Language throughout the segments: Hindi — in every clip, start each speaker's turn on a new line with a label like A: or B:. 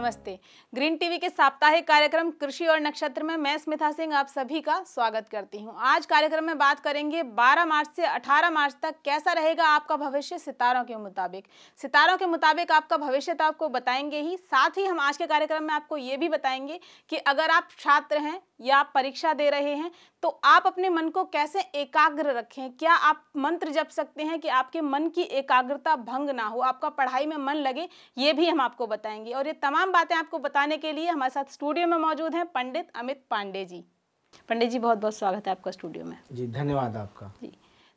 A: नमस्ते ग्रीन टीवी के साप्ताहिक कार्यक्रम कृषि और नक्षत्र में मैं स्मिता सिंह आप सभी का स्वागत करती हूं। आज कार्यक्रम में बात करेंगे 12 मार्च से 18 मार्च तक कैसा रहेगा आपका भविष्य सितारों के मुताबिक सितारों के मुताबिक आपका भविष्य तो आपको बताएंगे ही साथ ही हम आज के कार्यक्रम में आपको ये भी बताएंगे कि अगर आप छात्र हैं या आप परीक्षा दे रहे हैं तो आप अपने मन को कैसे एकाग्र रखें क्या आप मंत्र जप सकते हैं कि आपके मन की एकाग्रता भंग ना हो आपका पढ़ाई में मन लगे ये भी हम आपको बताएंगे और ये तमाम तमाम बातें आपको बताने के लिए हमारे साथ स्टूडियो में मौजूद हैं पंडित अमित पांडे जी पंडित जी बहुत बहुत स्वागत है आपका स्टूडियो में
B: जी धन्यवाद आपका जी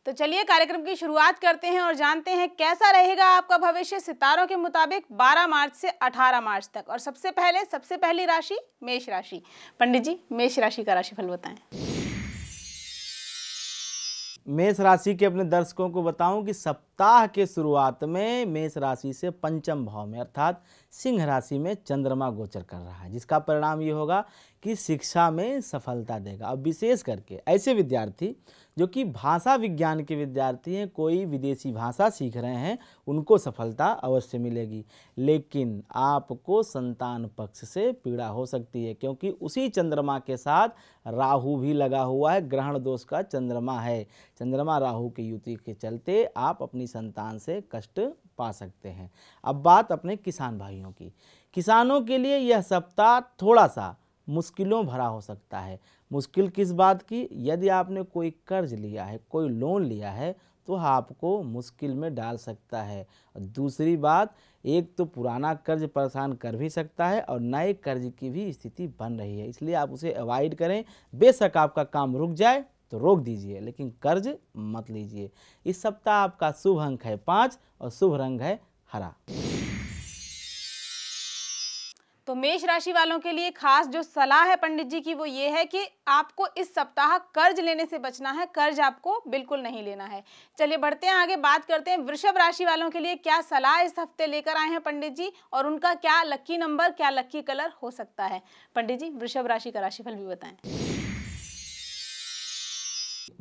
A: तो चलिए कार्यक्रम की शुरुआत करते हैं और जानते हैं कैसा रहेगा आपका भविष्य सितारों के मुताबिक 12 मार्च से 18 मार्च तक और सबसे पहले सबसे पहली राशि मेष राशि पंडित जी मेष राशि का राशिफल बताएं
B: मेष राशि के अपने दर्शकों को बताऊं कि सब सप्ताह के शुरुआत में मेष राशि से पंचम भाव में अर्थात सिंह राशि में चंद्रमा गोचर कर रहा है जिसका परिणाम ये होगा कि शिक्षा में सफलता देगा और विशेष करके ऐसे विद्यार्थी जो कि भाषा विज्ञान के विद्यार्थी हैं कोई विदेशी भाषा सीख रहे हैं उनको सफलता अवश्य मिलेगी लेकिन आपको संतान पक्ष से पीड़ा हो सकती है क्योंकि उसी चंद्रमा के साथ राहु भी लगा हुआ है ग्रहण दोष का चंद्रमा है चंद्रमा राहु की युति के चलते आप अपनी संतान से कष्ट पा सकते हैं अब बात अपने किसान भाइयों की किसानों के लिए यह सप्ताह थोड़ा सा मुश्किलों भरा हो सकता है मुश्किल किस बात की यदि आपने कोई कर्ज लिया है कोई लोन लिया है तो आपको मुश्किल में डाल सकता है दूसरी बात एक तो पुराना कर्ज परेशान कर भी सकता है और नए कर्ज की भी स्थिति बन रही है इसलिए आप उसे अवॉइड करें बेशक आपका काम रुक जाए तो रोक दीजिए लेकिन कर्ज मत लीजिए इस सप्ताह आपका शुभ अंक है पाँच और शुभ रंग है हरा
A: तो मेष राशि वालों के लिए खास जो सलाह है पंडित जी की वो ये है कि आपको इस सप्ताह कर्ज लेने से बचना है कर्ज आपको बिल्कुल नहीं लेना है चलिए बढ़ते हैं आगे बात करते हैं वृषभ राशि वालों के लिए क्या सलाह इस हफ्ते लेकर आए हैं पंडित जी और उनका क्या लक्की नंबर क्या लक्की कलर हो सकता है पंडित जी वृषभ राशि का राशिफल भी बताएं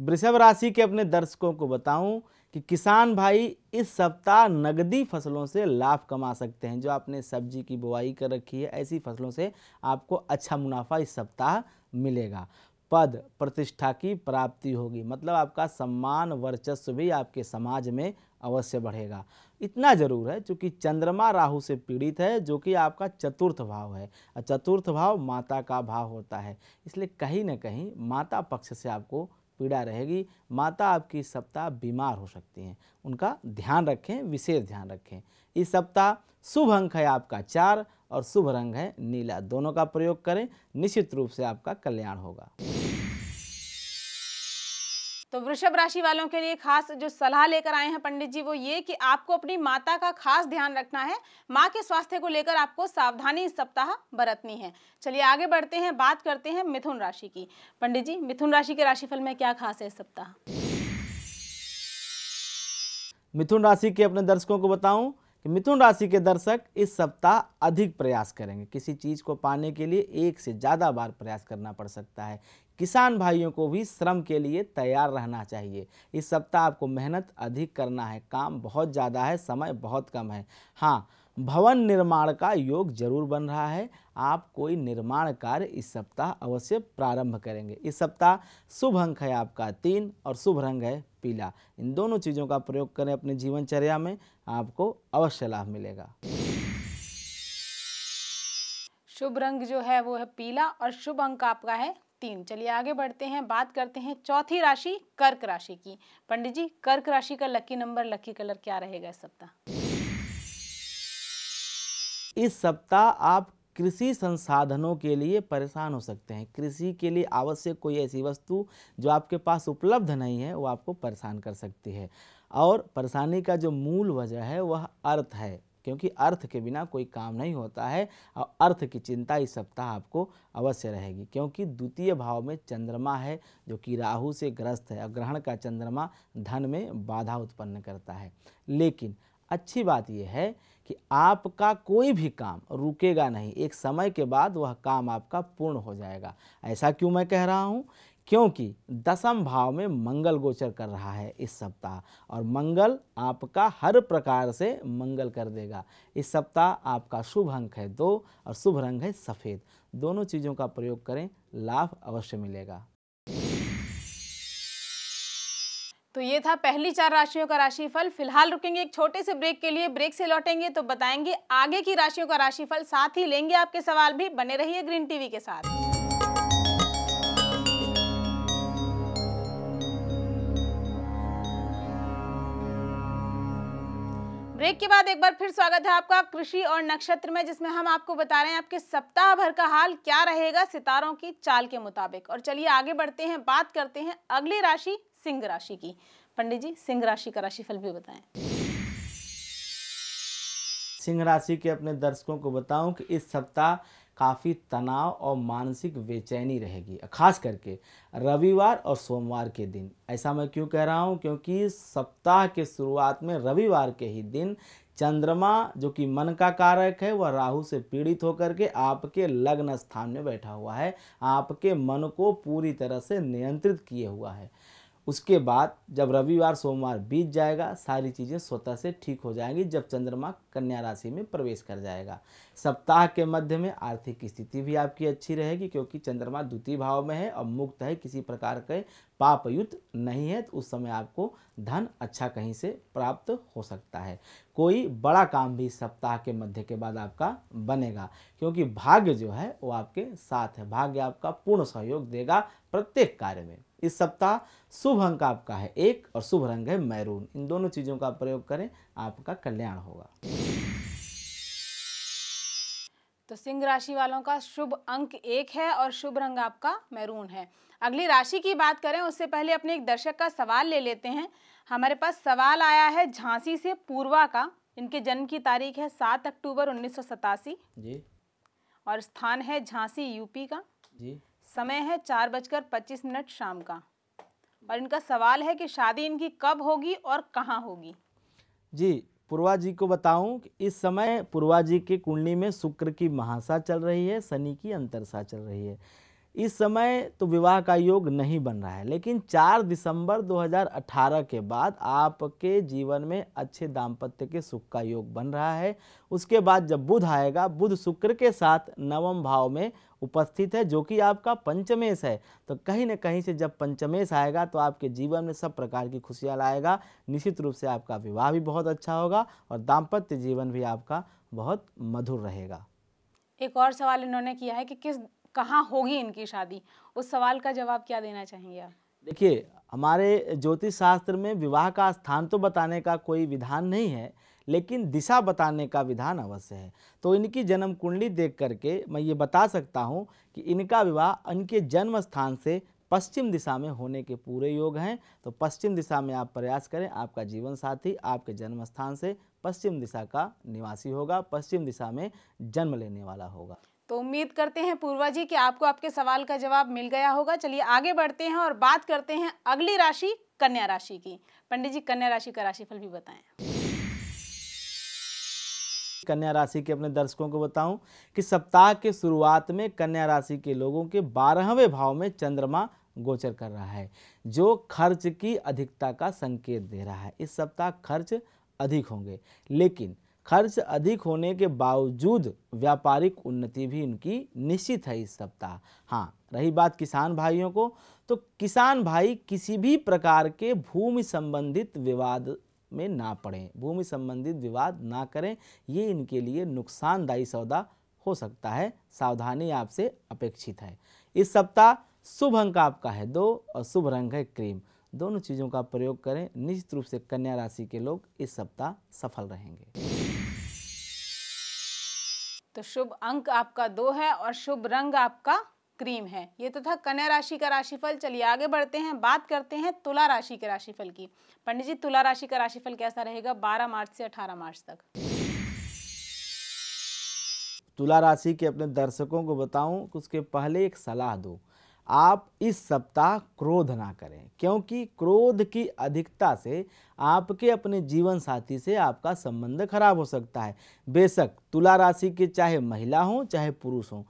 B: वृषभ राशि के अपने दर्शकों को बताऊं कि किसान भाई इस सप्ताह नगदी फसलों से लाभ कमा सकते हैं जो आपने सब्जी की बुआई कर रखी है ऐसी फसलों से आपको अच्छा मुनाफा इस सप्ताह मिलेगा पद प्रतिष्ठा की प्राप्ति होगी मतलब आपका सम्मान वर्चस्व भी आपके समाज में अवश्य बढ़ेगा इतना जरूर है क्योंकि चंद्रमा राहु से पीड़ित है जो कि आपका चतुर्थ भाव है और चतुर्थ भाव माता का भाव होता है इसलिए कहीं ना कहीं माता पक्ष से आपको पीड़ा रहेगी माता आपकी सप्ताह बीमार हो सकती हैं उनका ध्यान रखें विशेष ध्यान रखें इस सप्ताह शुभ अंक है आपका चार और शुभ रंग है नीला दोनों का प्रयोग करें निश्चित रूप से आपका कल्याण होगा
A: तो वृषभ राशि वालों के लिए खास जो सलाह लेकर आए हैं पंडित जी वो ये कि आपको अपनी माता का खास ध्यान रखना है माँ के स्वास्थ्य को लेकर आपको सावधानी इस सप्ताह बरतनी है चलिए आगे बढ़ते हैं बात करते हैं मिथुन राशि की पंडित जी मिथुन राशि के राशिफल में क्या खास है इस सप्ताह
B: मिथुन राशि के अपने दर्शकों को बताऊं कि मिथुन राशि के दर्शक इस सप्ताह अधिक प्रयास करेंगे किसी चीज़ को पाने के लिए एक से ज़्यादा बार प्रयास करना पड़ सकता है किसान भाइयों को भी श्रम के लिए तैयार रहना चाहिए इस सप्ताह आपको मेहनत अधिक करना है काम बहुत ज़्यादा है समय बहुत कम है हाँ भवन निर्माण का योग जरूर बन रहा है आप कोई निर्माण कार्य इस सप्ताह अवश्य प्रारंभ करेंगे इस सप्ताह शुभ अंक है आपका तीन और शुभ रंग है पीला इन दोनों चीज़ों का प्रयोग करें अपने जीवनचर्या में आपको अवश्य लाभ मिलेगा
A: शुभ रंग जो है वो है पीला और शुभ अंक आपका है तीन चलिए आगे बढ़ते हैं बात करते हैं चौथी राशि कर्क राशि की पंडित जी कर्क राशि का लकी नंबर लकी कलर क्या रहेगा इस सप्ताह
B: इस सप्ताह आप कृषि संसाधनों के लिए परेशान हो सकते हैं कृषि के लिए आवश्यक कोई ऐसी वस्तु जो आपके पास उपलब्ध नहीं है वो आपको परेशान कर सकती है और परेशानी का जो मूल वजह है वह अर्थ है क्योंकि अर्थ के बिना कोई काम नहीं होता है और अर्थ की चिंता इस सप्ताह आपको अवश्य रहेगी क्योंकि द्वितीय भाव में चंद्रमा है जो कि राहु से ग्रस्त है और ग्रहण का चंद्रमा धन में बाधा उत्पन्न करता है लेकिन अच्छी बात यह है कि आपका कोई भी काम रुकेगा नहीं एक समय के बाद वह काम आपका पूर्ण हो जाएगा ऐसा क्यों मैं कह रहा हूँ क्योंकि दसम भाव में मंगल गोचर कर रहा है इस सप्ताह और मंगल आपका हर प्रकार से मंगल कर देगा इस सप्ताह आपका शुभ अंक है दो और शुभ रंग है सफ़ेद दोनों चीज़ों का प्रयोग करें लाभ अवश्य मिलेगा
A: तो ये था पहली चार राशियों का राशिफल फिलहाल रुकेंगे एक छोटे से ब्रेक के लिए ब्रेक से लौटेंगे तो बताएंगे आगे की राशियों का राशिफल साथ ही लेंगे आपके सवाल भी बने रहिए ग्रीन टीवी के साथ ब्रेक के बाद एक बार फिर स्वागत है आपका कृषि और नक्षत्र में जिसमें हम आपको बता रहे हैं आपके सप्ताह भर का हाल क्या रहेगा सितारों की चाल के मुताबिक और चलिए आगे बढ़ते हैं बात करते हैं अगली राशि सिंह राशि की पंडित जी सिंह राशि का राशिफल भी बताएं
B: सिंह राशि के अपने दर्शकों को बताऊं कि इस सप्ताह काफ़ी तनाव और मानसिक बेचैनी रहेगी खास करके रविवार और सोमवार के दिन ऐसा मैं क्यों कह रहा हूँ क्योंकि सप्ताह के शुरुआत में रविवार के ही दिन चंद्रमा जो कि मन का कारक है वह राहु से पीड़ित होकर के आपके लग्न स्थान में बैठा हुआ है आपके मन को पूरी तरह से नियंत्रित किए हुआ है उसके बाद जब रविवार सोमवार बीत जाएगा सारी चीज़ें स्वतः से ठीक हो जाएंगी जब चंद्रमा कन्या राशि में प्रवेश कर जाएगा सप्ताह के मध्य में आर्थिक स्थिति भी आपकी अच्छी रहेगी क्योंकि चंद्रमा द्वितीय भाव में है और मुक्त है किसी प्रकार के पापयुक्त नहीं है तो उस समय आपको धन अच्छा कहीं से प्राप्त हो सकता है कोई बड़ा काम भी सप्ताह के मध्य के बाद आपका बनेगा क्योंकि भाग्य जो है वो आपके साथ है भाग्य आपका पूर्ण सहयोग देगा प्रत्येक कार्य में इस सप्ताह शुभ अंक आपका है एक और शुभ रंग है मैरून इन दोनों चीज़ों का प्रयोग करें आपका कल्याण होगा
A: तो सिंह राशि वालों का शुभ अंक एक है और शुभ रंग आपका मैरून है अगली राशि की बात करें उससे पहले अपने एक दर्शक का सवाल ले लेते हैं हमारे पास सवाल आया है झांसी से पूर्वा का इनके जन्म की तारीख है सात अक्टूबर उन्नीस जी और स्थान है झांसी यूपी का जी समय है चार बजकर पच्चीस मिनट शाम का और इनका सवाल है कि शादी इनकी कब होगी और कहाँ होगी
B: जी पूर्वा जी को बताऊं कि इस समय पूर्वा जी के कुंडली में शुक्र की महाशा चल रही है शनि की अंतरसा चल रही है इस समय तो विवाह का योग नहीं बन रहा है लेकिन 4 दिसंबर 2018 के बाद आपके जीवन में अच्छे दाम्पत्य के सुख का योग बन रहा है उसके बाद जब बुध आएगा बुध शुक्र के साथ नवम भाव में उपस्थित है जो कि आपका पंचमेश है तो कहीं ना कहीं से जब पंचमेश आएगा तो आपके जीवन में सब प्रकार की खुशियाँ लाएगा निश्चित रूप से आपका विवाह भी बहुत अच्छा होगा और दाम्पत्य जीवन भी आपका बहुत मधुर रहेगा
A: एक और सवाल इन्होंने किया है कि किस कहाँ होगी इनकी शादी उस सवाल का जवाब क्या देना चाहेंगे आप
B: देखिए हमारे ज्योतिष शास्त्र में विवाह का स्थान तो बताने का कोई विधान नहीं है लेकिन दिशा बताने का विधान अवश्य है तो इनकी जन्म कुंडली देख करके मैं ये बता सकता हूँ कि इनका विवाह इनके जन्म स्थान से पश्चिम दिशा में होने के पूरे योग हैं तो पश्चिम दिशा में आप प्रयास करें आपका जीवन साथी आपके जन्म स्थान से पश्चिम दिशा का निवासी होगा पश्चिम दिशा में जन्म लेने वाला होगा
A: तो उम्मीद करते हैं पूर्वा जी कि आपको आपके सवाल का जवाब मिल गया होगा चलिए आगे बढ़ते हैं और बात करते हैं अगली राशि कन्या राशि की पंडित जी कन्या राशि का राशिफल भी बताएं
B: कन्या राशि के अपने दर्शकों को बताऊं कि सप्ताह के शुरुआत में कन्या राशि के लोगों के बारहवें भाव में चंद्रमा गोचर कर रहा है जो खर्च की अधिकता का संकेत दे रहा है इस सप्ताह खर्च अधिक होंगे लेकिन खर्च अधिक होने के बावजूद व्यापारिक उन्नति भी इनकी निश्चित है इस सप्ताह हाँ रही बात किसान भाइयों को तो किसान भाई किसी भी प्रकार के भूमि संबंधित विवाद में ना पड़ें भूमि संबंधित विवाद ना करें ये इनके लिए नुकसानदायी सौदा हो सकता है सावधानी आपसे अपेक्षित है इस सप्ताह शुभ अंक आपका है दो और शुभ रंग है क्रीम दोनों चीज़ों का प्रयोग करें निश्चित रूप से कन्या राशि के लोग इस सप्ताह सफल रहेंगे
A: तो शुभ अंक आपका दो है और शुभ रंग आपका क्रीम है ये तो था कन्या राशि का राशिफल चलिए आगे बढ़ते हैं बात करते हैं तुला राशि के राशिफल की पंडित जी तुला राशि का राशिफल कैसा रहेगा 12 मार्च से 18 मार्च तक
B: तुला राशि के अपने दर्शकों को बताऊं उसके पहले एक सलाह दूं आप इस सप्ताह क्रोध ना करें क्योंकि क्रोध की अधिकता से आपके अपने जीवन साथी से आपका संबंध खराब हो सकता है बेशक तुला राशि के चाहे महिला हो चाहे पुरुष हो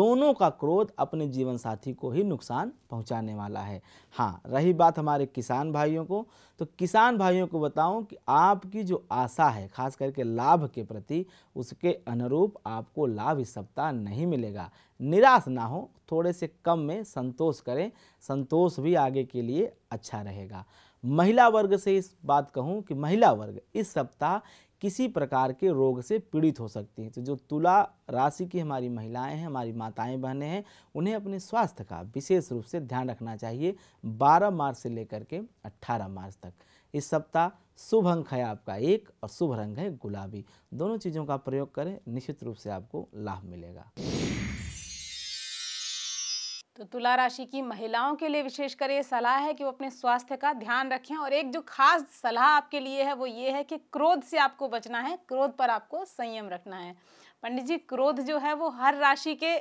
B: दोनों का क्रोध अपने जीवन साथी को ही नुकसान पहुंचाने वाला है हाँ रही बात हमारे किसान भाइयों को तो किसान भाइयों को बताऊं कि आपकी जो आशा है खास करके लाभ के प्रति उसके अनुरूप आपको लाभ इस सप्ताह नहीं मिलेगा निराश ना हो थोड़े से कम में संतोष करें संतोष भी आगे के लिए अच्छा रहेगा महिला वर्ग से इस बात कहूँ कि महिला वर्ग इस सप्ताह किसी प्रकार के रोग से पीड़ित हो सकती हैं तो जो तुला राशि की हमारी महिलाएं हैं हमारी माताएं बहनें हैं उन्हें अपने स्वास्थ्य का विशेष रूप से ध्यान रखना चाहिए 12 मार्च से लेकर के 18 मार्च तक इस सप्ताह शुभ अंक है आपका एक और शुभ रंग है गुलाबी दोनों चीज़ों का प्रयोग करें निश्चित रूप से आपको लाभ मिलेगा
A: तो तुला राशि की महिलाओं के लिए विशेषकर ये सलाह है कि वो अपने स्वास्थ्य का ध्यान रखें और एक जो खास सलाह आपके लिए है वो ये है कि क्रोध से आपको बचना है क्रोध पर आपको संयम रखना है पंडित जी क्रोध जो है वो हर राशि के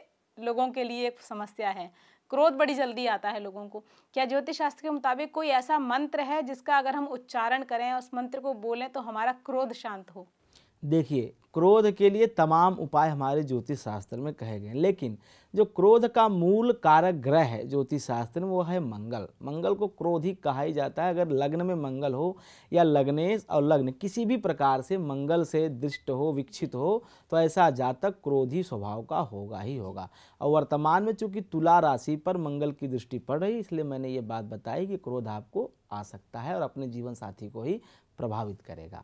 A: लोगों के लिए एक समस्या है क्रोध बड़ी जल्दी आता है लोगों को क्या ज्योतिष शास्त्र के मुताबिक कोई ऐसा मंत्र है जिसका अगर हम उच्चारण करें उस मंत्र को बोलें तो हमारा क्रोध शांत हो
B: देखिए क्रोध के लिए तमाम उपाय हमारे ज्योतिष शास्त्र में कहे गए लेकिन जो क्रोध का मूल कारक ग्रह है ज्योतिष शास्त्र में वो है मंगल मंगल को क्रोध ही कहा ही जाता है अगर लग्न में मंगल हो या लग्नेश और लग्न किसी भी प्रकार से मंगल से दृष्ट हो विकसित हो तो ऐसा जातक क्रोधी स्वभाव का होगा ही होगा और वर्तमान में चूंकि तुला राशि पर मंगल की दृष्टि पड़ रही इसलिए मैंने ये बात बताई कि क्रोध आपको आ सकता है और अपने जीवन साथी को ही प्रभावित करेगा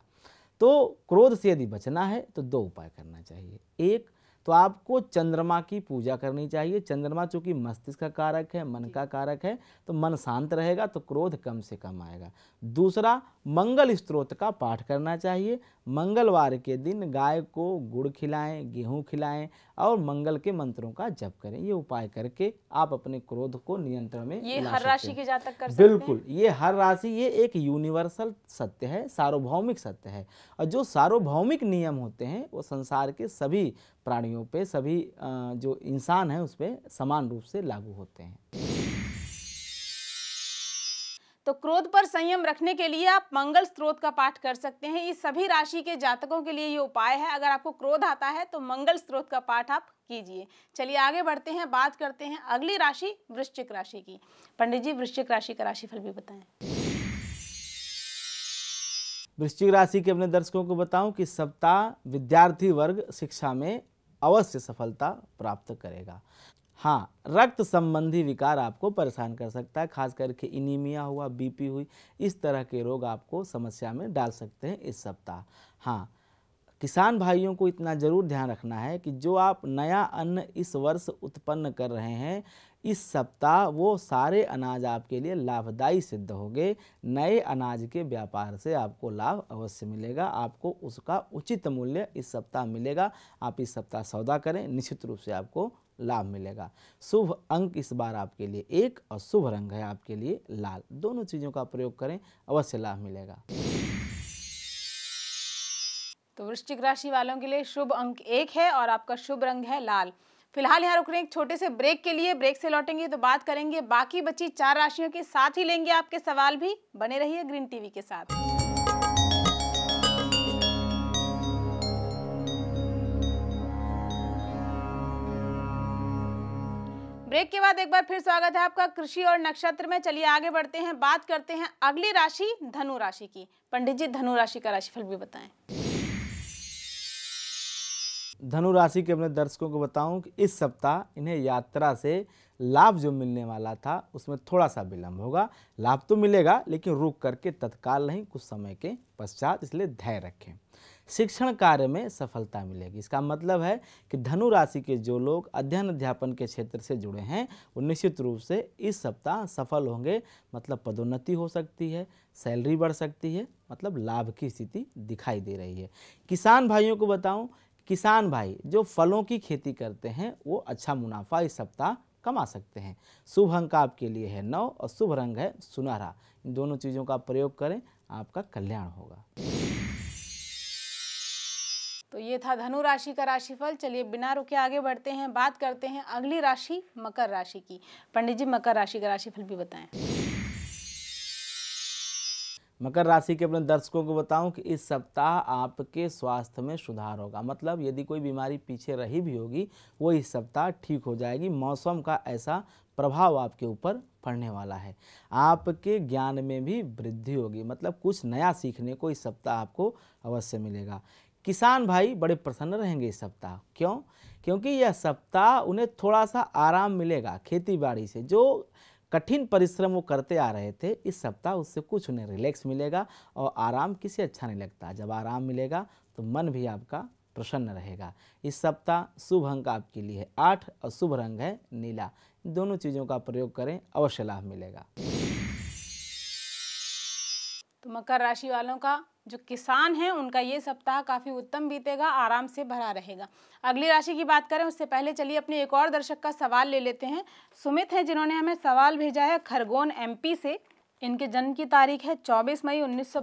B: तो क्रोध से यदि बचना है तो दो उपाय करना चाहिए एक तो आपको चंद्रमा की पूजा करनी चाहिए चंद्रमा चूँकि मस्तिष्क का कारक है मन का कारक है तो मन शांत रहेगा तो क्रोध कम से कम आएगा दूसरा मंगल स्त्रोत का पाठ करना चाहिए मंगलवार के दिन गाय को गुड़ खिलाएं गेहूं खिलाएं और मंगल के मंत्रों का जप करें ये उपाय करके आप अपने क्रोध को नियंत्रण में ये हर राशि के
A: जातक कर बिल्कुल
B: ये हर राशि ये एक यूनिवर्सल सत्य है सार्वभौमिक सत्य है और जो सार्वभौमिक नियम होते हैं वो संसार के सभी प्राणियों पे सभी जो इंसान हैं उस पर समान रूप से लागू होते हैं
A: तो क्रोध पर संयम रखने के लिए आप मंगल स्त्रोत का पाठ कर सकते हैं ये सभी राशि के जातकों के लिए ये उपाय है अगर आपको क्रोध आता है तो मंगल स्त्रोत का पाठ आप कीजिए चलिए आगे बढ़ते हैं बात करते हैं अगली राशि वृश्चिक राशि की पंडित जी वृश्चिक राशि का राशिफल भी बताएं
B: वृश्चिक राशि के अपने दर्शकों को बताऊं कि सप्ताह विद्यार्थी वर्ग शिक्षा में अवश्य सफलता प्राप्त करेगा हाँ रक्त संबंधी विकार आपको परेशान कर सकता है खास करके इनीमिया हुआ बीपी हुई इस तरह के रोग आपको समस्या में डाल सकते हैं इस सप्ताह हाँ किसान भाइयों को इतना ज़रूर ध्यान रखना है कि जो आप नया अन्न इस वर्ष उत्पन्न कर रहे हैं इस सप्ताह वो सारे अनाज आपके लिए लाभदायी सिद्ध होंगे नए अनाज के व्यापार से आपको लाभ अवश्य मिलेगा आपको उसका उचित मूल्य इस सप्ताह मिलेगा आप इस सप्ताह सौदा करें निश्चित रूप से आपको लाभ मिलेगा शुभ अंक इस बार आपके लिए एक और शुभ रंग है आपके लिए लाल दोनों चीज़ों का प्रयोग करें अवश्य लाभ मिलेगा
A: तो वृश्चिक राशि वालों के लिए शुभ अंक एक है और आपका शुभ रंग है लाल फिलहाल यहाँ रुक रहे हैं एक छोटे से ब्रेक के लिए ब्रेक से लौटेंगे तो बात करेंगे बाकी बची चार राशियों के साथ ही लेंगे आपके सवाल भी बने रहिए ग्रीन टीवी के साथ ब्रेक के बाद एक बार फिर स्वागत है आपका कृषि और नक्षत्र में चलिए आगे बढ़ते हैं बात करते हैं अगली राशि धनु राशि की पंडित जी धनु राशि का राशिफल भी बताएं
B: धनु राशि के अपने दर्शकों को बताऊं कि इस सप्ताह इन्हें यात्रा से लाभ जो मिलने वाला था उसमें थोड़ा सा विलंब होगा लाभ तो मिलेगा लेकिन रुक करके तत्काल नहीं कुछ समय के पश्चात इसलिए धैर्य रखें शिक्षण कार्य में सफलता मिलेगी इसका मतलब है कि धनु राशि के जो लोग अध्ययन अध्यापन के क्षेत्र से जुड़े हैं वो निश्चित रूप से इस सप्ताह सफल होंगे मतलब पदोन्नति हो सकती है सैलरी बढ़ सकती है मतलब लाभ की स्थिति दिखाई दे रही है किसान भाइयों को बताऊं किसान भाई जो फलों की खेती करते हैं वो अच्छा मुनाफा इस सप्ताह कमा सकते हैं शुभ अंक आपके लिए है नौ और शुभ रंग है सुनहरा इन दोनों चीज़ों का प्रयोग करें आपका कल्याण होगा
A: तो ये था धनु राशि का राशिफल चलिए बिना रुके आगे बढ़ते हैं बात करते हैं अगली राशि मकर राशि की पंडित जी मकर राशि का राशिफल भी बताएं
B: मकर राशि के अपने दर्शकों को बताऊं कि इस सप्ताह आपके स्वास्थ्य में सुधार होगा मतलब यदि कोई बीमारी पीछे रही भी होगी वो इस सप्ताह ठीक हो जाएगी मौसम का ऐसा प्रभाव आपके ऊपर पड़ने वाला है आपके ज्ञान में भी वृद्धि होगी मतलब कुछ नया सीखने को इस सप्ताह आपको अवश्य मिलेगा किसान भाई बड़े प्रसन्न रहेंगे इस सप्ताह क्यों क्योंकि यह सप्ताह उन्हें थोड़ा सा आराम मिलेगा खेती बाड़ी से जो कठिन परिश्रम वो करते आ रहे थे इस सप्ताह उससे कुछ उन्हें रिलैक्स मिलेगा और आराम किसी अच्छा नहीं लगता जब आराम मिलेगा तो मन भी आपका प्रसन्न रहेगा इस सप्ताह शुभ अंक आपके लिए है आठ और शुभ रंग है नीला दोनों चीज़ों का प्रयोग करें अवश्य लाभ मिलेगा
A: तो मकर राशि वालों का जो किसान हैं उनका ये सप्ताह काफ़ी उत्तम बीतेगा आराम से भरा रहेगा अगली राशि की बात करें उससे पहले चलिए अपने एक और दर्शक का सवाल ले लेते हैं सुमित हैं जिन्होंने हमें सवाल भेजा है खरगोन एमपी से इनके जन्म की तारीख है 24 मई उन्नीस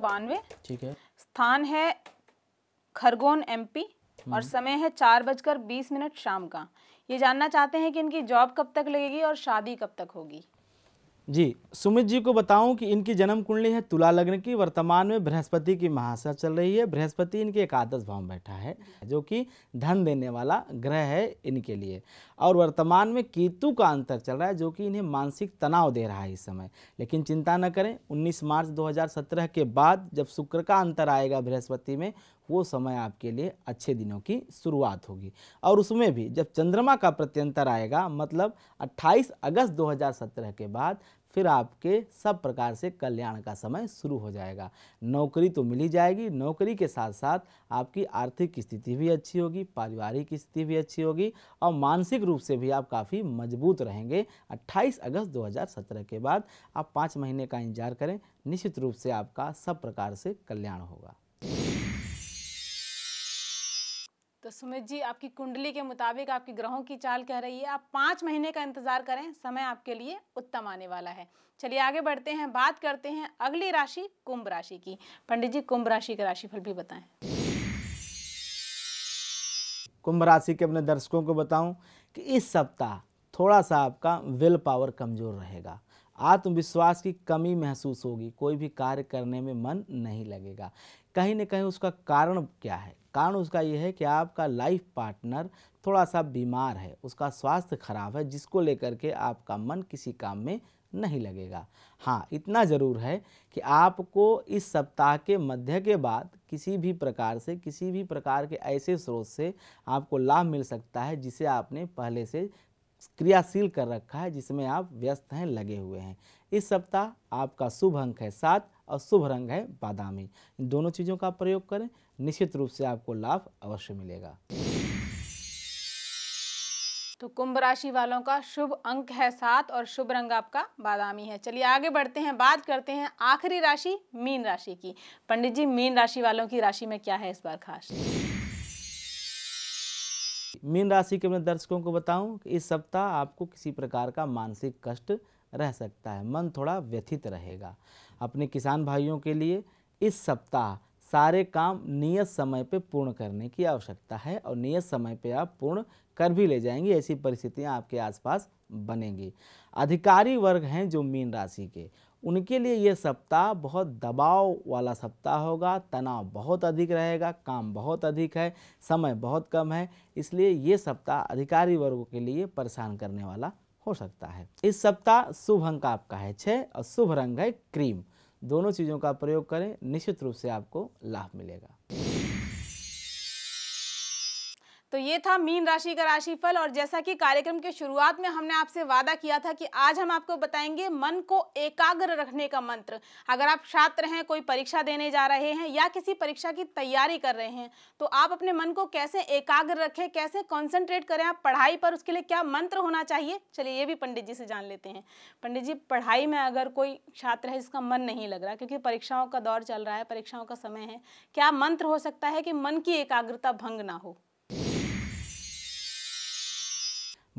A: ठीक है स्थान है खरगोन एमपी हम्म। और समय है चार बजकर बीस मिनट शाम का ये जानना चाहते हैं कि इनकी जॉब कब तक लगेगी और शादी कब तक होगी
B: जी सुमित जी को बताऊं कि इनकी जन्म कुंडली है तुला लग्न की वर्तमान में बृहस्पति की महाशा चल रही है बृहस्पति इनके एकादश भाव में बैठा है जो कि धन देने वाला ग्रह है इनके लिए और वर्तमान में केतु का अंतर चल रहा है जो कि इन्हें मानसिक तनाव दे रहा है इस समय लेकिन चिंता न करें 19 मार्च 2017 के बाद जब शुक्र का अंतर आएगा बृहस्पति में वो समय आपके लिए अच्छे दिनों की शुरुआत होगी और उसमें भी जब चंद्रमा का प्रत्यंतर आएगा मतलब 28 अगस्त 2017 के बाद फिर आपके सब प्रकार से कल्याण का समय शुरू हो जाएगा नौकरी तो मिली जाएगी नौकरी के साथ साथ आपकी आर्थिक स्थिति भी अच्छी होगी पारिवारिक स्थिति भी अच्छी होगी और मानसिक रूप से भी आप काफ़ी मजबूत रहेंगे 28 अगस्त 2017 के बाद आप पाँच महीने का इंतजार करें निश्चित रूप से आपका सब प्रकार से कल्याण होगा
A: सुमित जी आपकी कुंडली के मुताबिक आपकी ग्रहों की चाल कह रही है आप पाँच महीने का इंतजार करें समय आपके लिए उत्तम आने वाला है चलिए आगे बढ़ते हैं बात करते हैं अगली राशि कुंभ राशि की पंडित जी कुंभ राशि का राशिफल भी बताएं
B: कुंभ राशि के अपने दर्शकों को बताऊं कि इस सप्ताह थोड़ा सा आपका विल पावर कमज़ोर रहेगा आत्मविश्वास की कमी महसूस होगी कोई भी कार्य करने में मन नहीं लगेगा कहीं ना कहीं उसका कारण क्या है कारण उसका यह है कि आपका लाइफ पार्टनर थोड़ा सा बीमार है उसका स्वास्थ्य खराब है जिसको लेकर के आपका मन किसी काम में नहीं लगेगा हाँ इतना ज़रूर है कि आपको इस सप्ताह के मध्य के बाद किसी भी प्रकार से किसी भी प्रकार के ऐसे स्रोत से आपको लाभ मिल सकता है जिसे आपने पहले से क्रियाशील कर रखा है जिसमें आप व्यस्त हैं लगे हुए हैं इस सप्ताह आपका शुभ अंक है सात और शुभ रंग है बादामी इन दोनों चीज़ों का प्रयोग करें निश्चित रूप से आपको लाभ अवश्य मिलेगा
A: तो कुंभ राशि वालों का शुभ अंक है सात और शुभ रंग आपका बादामी है चलिए आगे बढ़ते हैं बात करते हैं आखिरी राशि मीन राशि की पंडित जी मीन राशि वालों की राशि में क्या है इस बार खास
B: मीन राशि के अपने दर्शकों को बताऊं कि इस सप्ताह आपको किसी प्रकार का मानसिक कष्ट रह सकता है मन थोड़ा व्यथित रहेगा अपने किसान भाइयों के लिए इस सप्ताह सारे काम नियत समय पे पूर्ण करने की आवश्यकता है और नियत समय पे आप पूर्ण कर भी ले जाएंगे ऐसी परिस्थितियाँ आपके आसपास बनेंगी अधिकारी वर्ग हैं जो मीन राशि के उनके लिए ये सप्ताह बहुत दबाव वाला सप्ताह होगा तनाव बहुत अधिक रहेगा काम बहुत अधिक है समय बहुत कम है इसलिए ये सप्ताह अधिकारी वर्गों के लिए परेशान करने वाला हो सकता है इस सप्ताह शुभ अंक आपका है छः और शुभ रंग है क्रीम दोनों चीज़ों का प्रयोग करें निश्चित रूप से आपको लाभ मिलेगा
A: तो ये था मीन राशि का राशिफल और जैसा कि कार्यक्रम के शुरुआत में हमने आपसे वादा किया था कि आज हम आपको बताएंगे मन को एकाग्र रखने का मंत्र अगर आप छात्र हैं कोई परीक्षा देने जा रहे हैं या किसी परीक्षा की तैयारी कर रहे हैं तो आप अपने मन को कैसे एकाग्र रखें कैसे कॉन्सेंट्रेट करें आप पढ़ाई पर उसके लिए क्या मंत्र होना चाहिए चलिए ये भी पंडित जी से जान लेते हैं पंडित जी पढ़ाई में अगर कोई छात्र है जिसका मन नहीं लग रहा क्योंकि परीक्षाओं का दौर चल रहा है परीक्षाओं का समय है क्या मंत्र हो सकता है कि मन की एकाग्रता भंग ना हो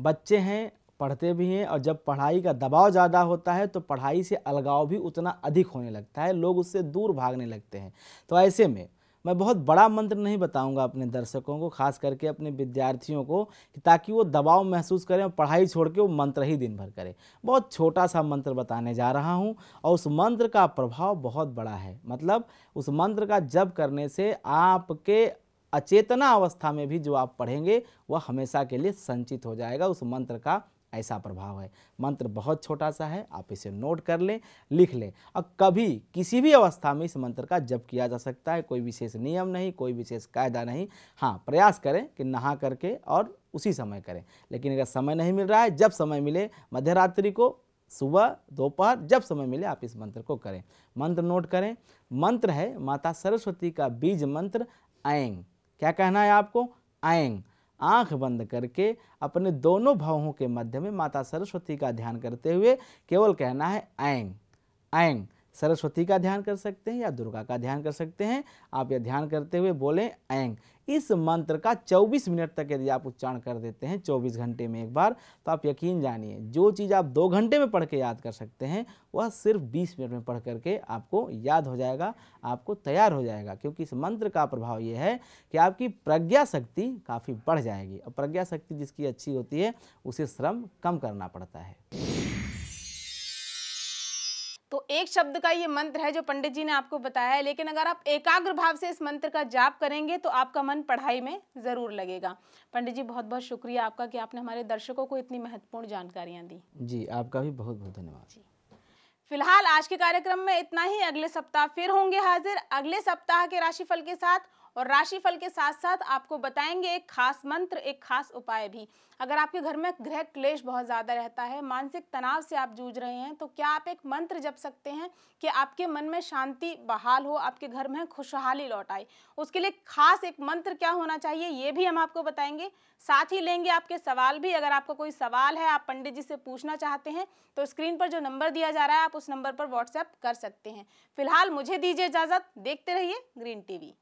B: बच्चे हैं पढ़ते भी हैं और जब पढ़ाई का दबाव ज़्यादा होता है तो पढ़ाई से अलगाव भी उतना अधिक होने लगता है लोग उससे दूर भागने लगते हैं तो ऐसे में मैं बहुत बड़ा मंत्र नहीं बताऊंगा अपने दर्शकों को खास करके अपने विद्यार्थियों को ताकि वो दबाव महसूस करें और पढ़ाई छोड़ के वो मंत्र ही दिन भर करें बहुत छोटा सा मंत्र बताने जा रहा हूं और उस मंत्र का प्रभाव बहुत बड़ा है मतलब उस मंत्र का जप करने से आपके अचेतना अवस्था में भी जो आप पढ़ेंगे वह हमेशा के लिए संचित हो जाएगा उस मंत्र का ऐसा प्रभाव है मंत्र बहुत छोटा सा है आप इसे नोट कर लें लिख लें और कभी किसी भी अवस्था में इस मंत्र का जप किया जा सकता है कोई विशेष नियम नहीं कोई विशेष कायदा नहीं हाँ प्रयास करें कि नहा करके और उसी समय करें लेकिन अगर समय नहीं मिल रहा है जब समय मिले मध्यरात्रि को सुबह दोपहर जब समय मिले आप इस मंत्र को करें मंत्र नोट करें मंत्र है माता सरस्वती का बीज मंत्र ऐंग क्या कहना है आपको आयंग आंख बंद करके अपने दोनों भावों के मध्य में माता सरस्वती का ध्यान करते हुए केवल कहना है आयंग आयंग सरस्वती का ध्यान कर सकते हैं या दुर्गा का ध्यान कर सकते हैं आप यह ध्यान करते हुए बोलें ऐंग इस मंत्र का 24 मिनट तक यदि आप उच्चारण कर देते हैं 24 घंटे में एक बार तो आप यकीन जानिए जो चीज़ आप दो घंटे में पढ़ के याद कर सकते हैं वह सिर्फ 20 मिनट में पढ़ करके आपको याद हो जाएगा आपको तैयार हो जाएगा क्योंकि इस मंत्र का प्रभाव ये है कि आपकी प्रज्ञा शक्ति काफ़ी बढ़ जाएगी और प्रज्ञा शक्ति जिसकी अच्छी होती है उसे श्रम कम करना पड़ता है
A: तो एक शब्द का ये मंत्र है जो पंडित जी ने आपको बताया है लेकिन अगर आप एकाग्र भाव से इस मंत्र का जाप करेंगे तो आपका मन पढ़ाई में ज़रूर लगेगा पंडित जी बहुत बहुत शुक्रिया आपका कि आपने हमारे दर्शकों को इतनी महत्वपूर्ण जानकारियाँ दी
B: जी आपका भी बहुत बहुत धन्यवाद जी
A: फिलहाल आज के कार्यक्रम में इतना ही अगले सप्ताह फिर होंगे हाजिर अगले सप्ताह के राशिफल के साथ और राशिफल के साथ साथ आपको बताएंगे एक खास मंत्र एक खास उपाय भी अगर आपके घर में ग्रह क्लेश बहुत ज़्यादा रहता है मानसिक तनाव से आप जूझ रहे हैं तो क्या आप एक मंत्र जप सकते हैं कि आपके मन में शांति बहाल हो आपके घर में खुशहाली लौट आए उसके लिए खास एक मंत्र क्या होना चाहिए ये भी हम आपको बताएंगे साथ ही लेंगे आपके सवाल भी अगर आपका कोई सवाल है आप पंडित जी से पूछना चाहते हैं तो स्क्रीन पर जो नंबर दिया जा रहा है आप उस नंबर पर व्हाट्सएप कर सकते हैं फिलहाल मुझे दीजिए इजाज़त देखते रहिए ग्रीन टीवी